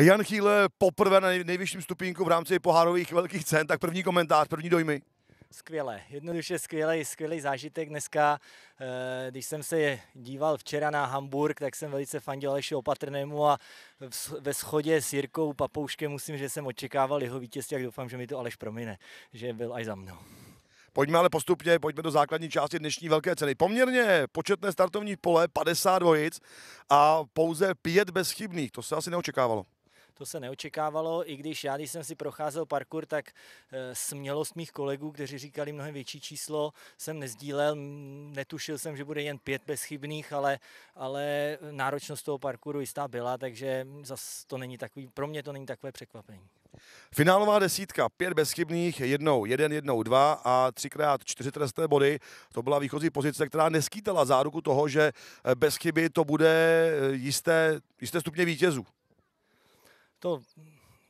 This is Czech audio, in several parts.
Jan Chýl poprvé na nejvyšším stupínku v rámci pohárových velkých cen, tak první komentář, první dojmy. Skvěle, jednoduše skvělý, skvělý zážitek dneska. Eh, když jsem se díval včera na Hamburg, tak jsem velice fandil Aleši Opatrnému a ve schodě s Jirkou Papouškem musím, že jsem očekával jeho vítězství, a doufám, že mi to Aleš promine, že byl až za mnou. Pojďme ale postupně, pojďme do základní části dnešní velké ceny. Poměrně početné startovní pole, 50 dvojic a pouze pět bezchybných, to se asi neočekávalo to se neočekávalo, i když já, když jsem si procházel parkour, tak eh, smělost mých kolegů, kteří říkali mnohem větší číslo, jsem nezdílel, netušil jsem, že bude jen pět bezchybných, ale, ale náročnost toho parkouru jistá byla, takže zas to není takový, pro mě to není takové překvapení. Finálová desítka, pět bezchybných, jednou jeden, jednou dva a třikrát čtyři trestné body. To byla výchozí pozice, která neskýtala záruku toho, že eh, bez chyby to bude eh, jisté, jisté stupně vítězů to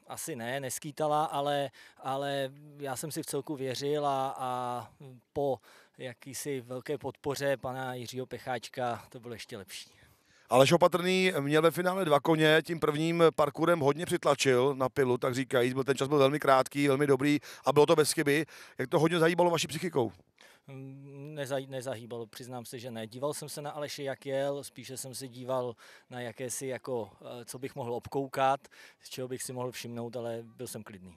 asi ne, neskýtala, ale, ale já jsem si v celku věřil a, a po jakýsi velké podpoře pana Jiřího Pecháčka to bylo ještě lepší. Aleš Opatrný měl ve finále dva koně, tím prvním parkurem hodně přitlačil na pilu, tak říkají, byl ten čas byl velmi krátký, velmi dobrý a bylo to bez chyby. Jak to hodně zajímalo vaší psychikou? neza, nezahýbal, přiznám se, že ne. Díval jsem se na Aleše, jak jel, spíše jsem se díval na jakési, jako, eh, co bych mohl obkoukat, z čeho bych si mohl všimnout, ale byl jsem klidný.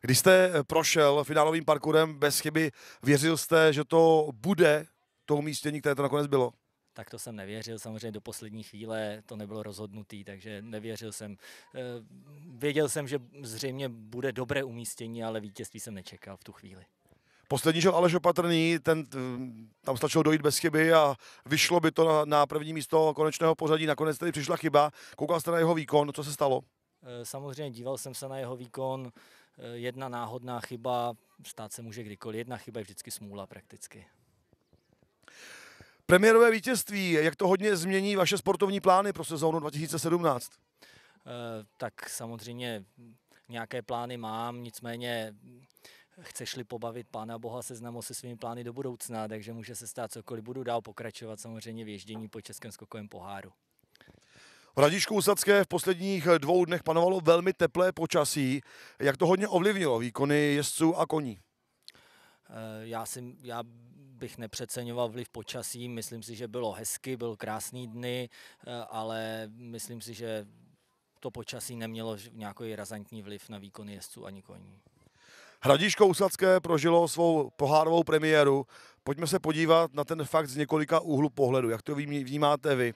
Když jste eh, prošel finálovým parkurem bez chyby, věřil jste, že to bude to umístění, které to nakonec bylo? Tak to jsem nevěřil, samozřejmě do poslední chvíle to nebylo rozhodnutý, takže nevěřil jsem. Eh, věděl jsem, že zřejmě bude dobré umístění, ale vítězství jsem nečekal v tu chvíli. Poslední žel Aleš Opatrný, ten, tam stačilo dojít bez chyby a vyšlo by to na, na první místo konečného pořadí. Nakonec tady přišla chyba. Koukal jste na jeho výkon, co se stalo? Eh, samozřejmě díval jsem se na jeho výkon. Eh, jedna náhodná chyba, stát se může kdykoliv. Jedna chyba je vždycky smůla prakticky. Premiérové vítězství, jak to hodně změní vaše sportovní plány pro sezónu 2017? Eh, tak samozřejmě nějaké plány mám, nicméně chceš-li pobavit Pána Boha, seznamo se svými plány do budoucna, takže může se stát cokoliv. Budu dál pokračovat samozřejmě v ježdění po Českém skokovém poháru. V Radišku Usadské v posledních dvou dnech panovalo velmi teplé počasí. Jak to hodně ovlivnilo výkony jezdců a koní? Eh, já, si, já bych nepřeceňoval vliv počasí, myslím si, že bylo hezky, byl krásný dny, eh, ale myslím si, že to počasí nemělo nějaký razantní vliv na výkony jezdců ani koní. Hradíško Usadské prožilo svou pohárovou premiéru. Pojďme se podívat na ten fakt z několika úhlu pohledu. Jak to vnímáte vy?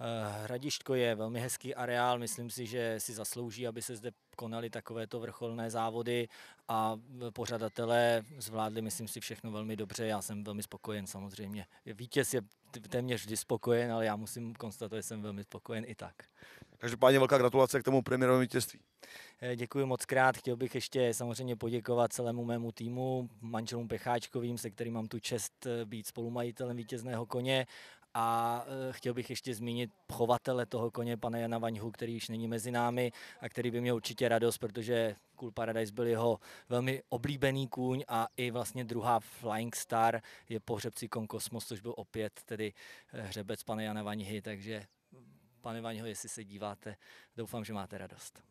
Eh, Hradiško je velmi hezký areál, myslím si, že si zaslouží, aby se zde konaly takovéto vrcholné závody a pořadatelé zvládli, myslím si, všechno velmi dobře. Já jsem velmi spokojen samozřejmě. Vítěz je téměř vždy spokojen, ale já musím konstatovat, že jsem velmi spokojen i tak. Každopádně velká gratulace k tomu premiérovému vítězství. Eh, děkuji moc krát. Chtěl bych ještě samozřejmě poděkovat celému mému týmu, manželům Pecháčkovým, se kterým mám tu čest eh, být spolumajitelem vítězného koně. A eh, chtěl bych ještě zmínit chovatele toho koně, pana Jana Vaňhu, který již není mezi námi a který by měl určitě radost, protože Cool Paradise byl jeho velmi oblíbený kůň a i vlastně druhá Flying Star je po hřebci Kon Kosmos, což byl opět tedy hřebec pana Jana Vaňhy, takže Pane Vaňho, jestli se díváte, doufám, že máte radost.